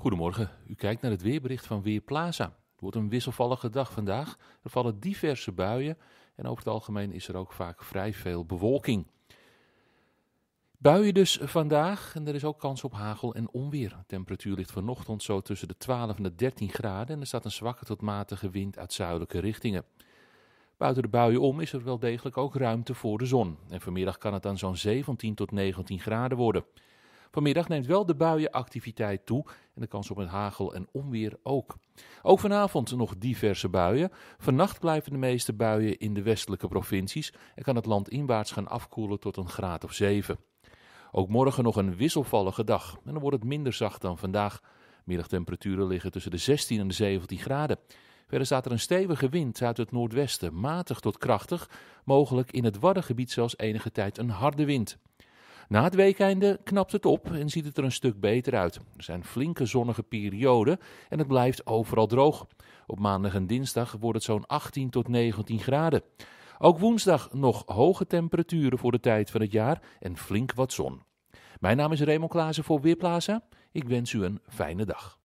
Goedemorgen, u kijkt naar het weerbericht van Weerplaza. Het wordt een wisselvallige dag vandaag. Er vallen diverse buien en over het algemeen is er ook vaak vrij veel bewolking. Buien dus vandaag en er is ook kans op hagel en onweer. De temperatuur ligt vanochtend zo tussen de 12 en de 13 graden en er staat een zwakke tot matige wind uit zuidelijke richtingen. Buiten de buien om is er wel degelijk ook ruimte voor de zon en vanmiddag kan het dan zo'n 17 tot 19 graden worden. Vanmiddag neemt wel de buienactiviteit toe en de kans op een hagel en onweer ook. Ook vanavond nog diverse buien. Vannacht blijven de meeste buien in de westelijke provincies en kan het land inwaarts gaan afkoelen tot een graad of 7. Ook morgen nog een wisselvallige dag en dan wordt het minder zacht dan vandaag. Middagtemperaturen liggen tussen de 16 en de 17 graden. Verder staat er een stevige wind uit het noordwesten, matig tot krachtig, mogelijk in het Waddengebied zelfs enige tijd een harde wind. Na het weekende knapt het op en ziet het er een stuk beter uit. Er zijn flinke zonnige perioden en het blijft overal droog. Op maandag en dinsdag wordt het zo'n 18 tot 19 graden. Ook woensdag nog hoge temperaturen voor de tijd van het jaar en flink wat zon. Mijn naam is Raymond Klaassen voor Weerplaza. Ik wens u een fijne dag.